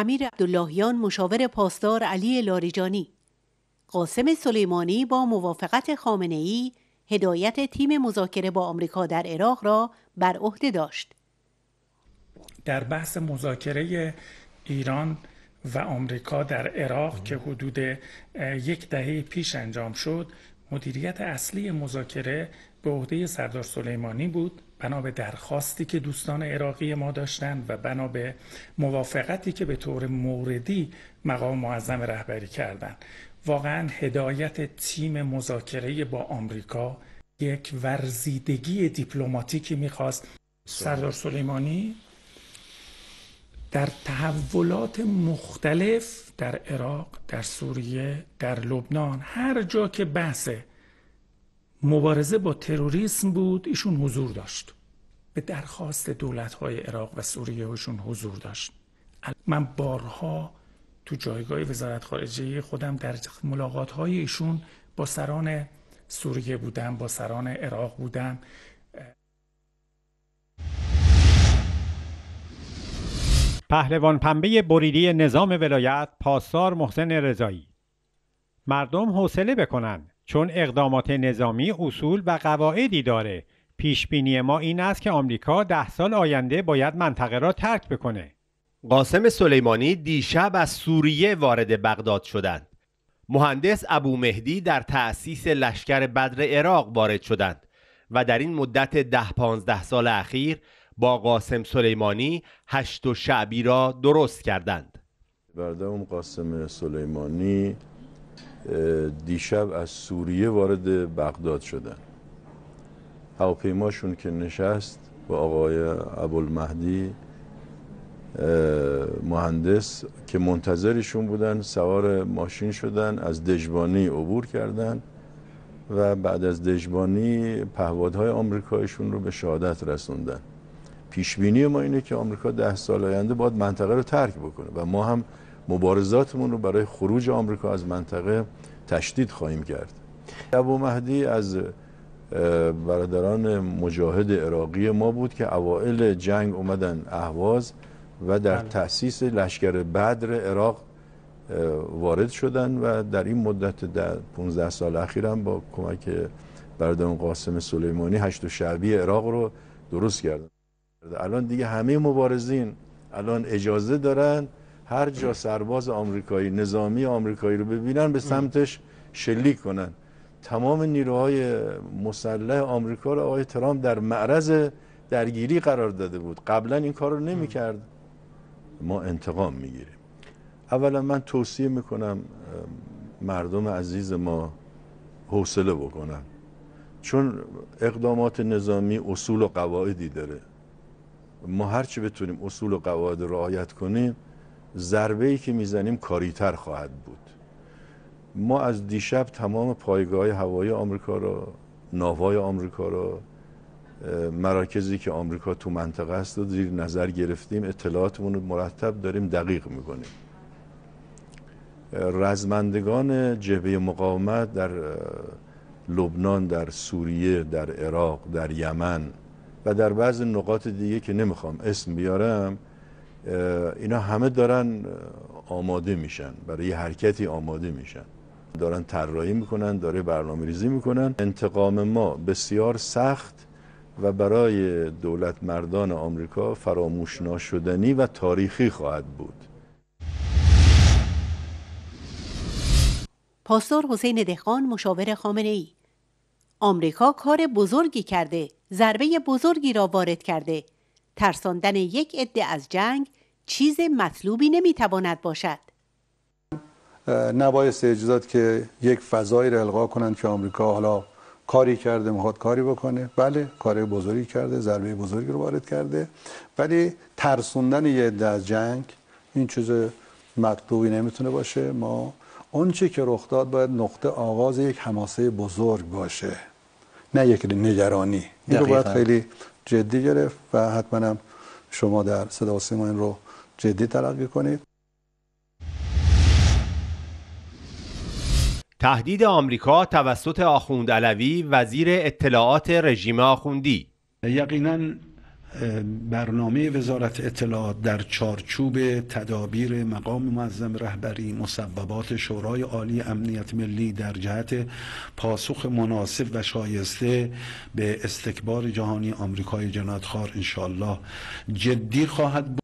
امیر عبداللهیان مشاور پاسدار علی لاریجانی قاسم سلیمانی با موافقت خامنه ای هدایت تیم مذاکره با آمریکا در عراق را بر عهده داشت در بحث مذاکره ایران و آمریکا در عراق که حدود یک دهه پیش انجام شد مدیریت اصلی مذاکره به عهده سردار سلیمانی بود بنا به درخواستی که دوستان عراقی ما داشتند و بنا به موافقتی که به طور موردی مقام معظم رهبری کردند واقعا هدایت تیم مذاکره با آمریکا یک ورزیدگی دیپلماتیکی میخواست سردار سلیمانی در تحولات مختلف در عراق در سوریه در لبنان هر جا که بحث مبارزه با تروریسم بود ایشون حضور داشت به درخواست دولت های عراق و سوریه ایشون حضور داشت من بارها تو جایگاه وزارت خارجه خودم در ملاقات های ایشون با سران سوریه بودم با سران عراق بودم پهلوان پنبه بریدی نظام ولایت پاسار محسن رضایی مردم حوصله بکنند چون اقدامات نظامی اصول و قواعدی داره پیش بینی ما این است که آمریکا ده سال آینده باید منطقه را ترک بکنه قاسم سلیمانی دیشب از سوریه وارد بغداد شدند مهندس ابو مهدی در تأسیس لشکر بدر عراق وارد شدند و در این مدت ده پانزده سال اخیر با قاسم سلیمانی هشت و شعبی را درست کردند بردم قاسم سلیمانی دیشب از سوریه وارد بغداد شدن هواپیماشون که نشست با آقای ابوالمهدی مهندس که منتظرشون بودن سوار ماشین شدن از دژبانی عبور کردن و بعد از دژبانی پهوادهای آمریکایشون رو به شهادت رسوندن پیشبینی ما اینه که آمریکا ده سال آینده باید منطقه رو ترک بکنه و ما هم مبارزاتمون رو برای خروج آمریکا از منطقه تشدید خواهیم کرد ابو مهدی از برادران مجاهد عراقی ما بود که اوائل جنگ اومدن اهواز و در بله. تاسیس لشکر بدر عراق وارد شدن و در این مدت در 15 سال اخیرم با کمک برادران قاسم سلیمانی هشت و شعبی عراق رو درست کردن الان دیگه همه مبارزین الان اجازه دارند. هر جا سرباز آمریکایی نظامی آمریکایی رو ببینن به سمتش شلیک کنن تمام نیروهای مسلح آمریکا رو آقای ترام در معرض درگیری قرار داده بود قبلا این کار رو کرد ما انتقام می گیریم اولا من توصیه می کنم مردم عزیز ما حوصله بکنن چون اقدامات نظامی اصول و قواعدی داره ما هرچی بتونیم اصول و قواعد رعایت کنیم ضربه ای که میزنیم تر خواهد بود ما از دیشب تمام پایگاه هوایی آمریکا رو، ناوای آمریکا را مراکزی که آمریکا تو منطقه است و زیر نظر گرفتیم اطلاعاتمون رو مرتب داریم دقیق میکنیم رزمندگان جبهه مقاومت در لبنان در سوریه در عراق در یمن و در بعض نقاط دیگه که نمیخوام اسم بیارم اینا همه دارن آماده میشن برای حرکتی آماده میشن دارن طراحی میکنن داره برنامه ریزی میکنن انتقام ما بسیار سخت و برای دولت مردان آمریکا فراموش ناشدنی و تاریخی خواهد بود پاستور حسین دهقان مشاور خامنه ای آمریکا کار بزرگی کرده ضربه بزرگی را وارد کرده ترساندن یک عده از جنگ چیز مطلوبی نمیتواند باشد نبایست اجازات که یک فضایی را القا کنند که آمریکا حالا کاری کرده میخواد کاری بکنه بله کار بزرگی کرده ضربه بزرگی رو وارد کرده ولی ترسوندن یه عده جنگ این چیز مطلوبی نمیتونه باشه ما اون که رخ داد باید نقطه آغاز یک حماسه بزرگ باشه نه یک نگرانی این رو باید خیلی جدی گرفت و حتما شما در صدا و این رو جدی تلقی کنید تهدید آمریکا توسط آخوند علوی وزیر اطلاعات رژیم آخوندی یقینا برنامه وزارت اطلاعات در چارچوب تدابیر مقام معظم رهبری مسببات شورای عالی امنیت ملی در جهت پاسخ مناسب و شایسته به استکبار جهانی آمریکای جنایتخوار انشالله جدی خواهد بود